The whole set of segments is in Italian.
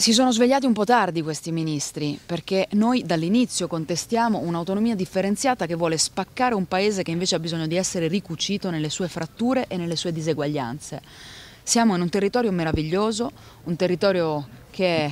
Si sono svegliati un po' tardi questi ministri, perché noi dall'inizio contestiamo un'autonomia differenziata che vuole spaccare un paese che invece ha bisogno di essere ricucito nelle sue fratture e nelle sue diseguaglianze. Siamo in un territorio meraviglioso, un territorio che è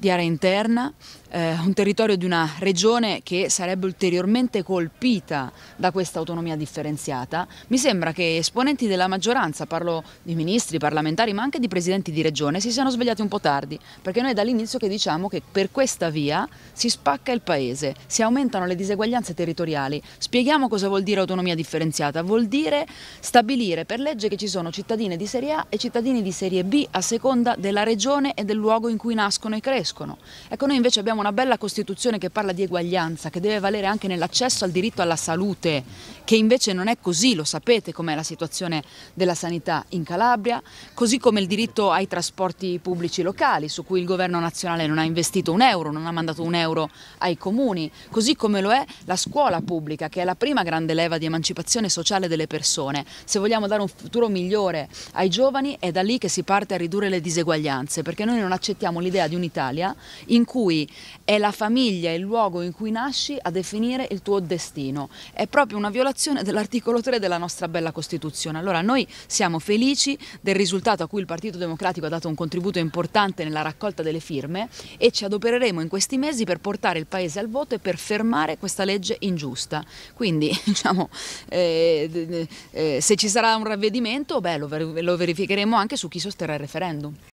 di area interna, eh, un territorio di una regione che sarebbe ulteriormente colpita da questa autonomia differenziata, mi sembra che esponenti della maggioranza, parlo di ministri, parlamentari, ma anche di presidenti di regione, si siano svegliati un po' tardi, perché noi è dall'inizio che diciamo che per questa via si spacca il paese, si aumentano le diseguaglianze territoriali. Spieghiamo cosa vuol dire autonomia differenziata, vuol dire stabilire per legge che ci sono cittadini di serie A e cittadini di serie B a seconda della regione e del luogo in cui nascono e crescono crescono. Ecco, noi invece abbiamo una bella Costituzione che parla di eguaglianza, che deve valere anche nell'accesso al diritto alla salute, che invece non è così, lo sapete com'è la situazione della sanità in Calabria, così come il diritto ai trasporti pubblici locali, su cui il governo nazionale non ha investito un euro, non ha mandato un euro ai comuni, così come lo è la scuola pubblica, che è la prima grande leva di emancipazione sociale delle persone. Se vogliamo dare un futuro migliore ai giovani, è da lì che si parte a ridurre le diseguaglianze, perché noi non accettiamo l'idea di un'Italia Italia, in cui è la famiglia, il luogo in cui nasci a definire il tuo destino. È proprio una violazione dell'articolo 3 della nostra bella Costituzione. Allora noi siamo felici del risultato a cui il Partito Democratico ha dato un contributo importante nella raccolta delle firme e ci adopereremo in questi mesi per portare il Paese al voto e per fermare questa legge ingiusta. Quindi diciamo, eh, eh, se ci sarà un ravvedimento, beh, lo, ver lo verificheremo anche su chi sosterrà il referendum.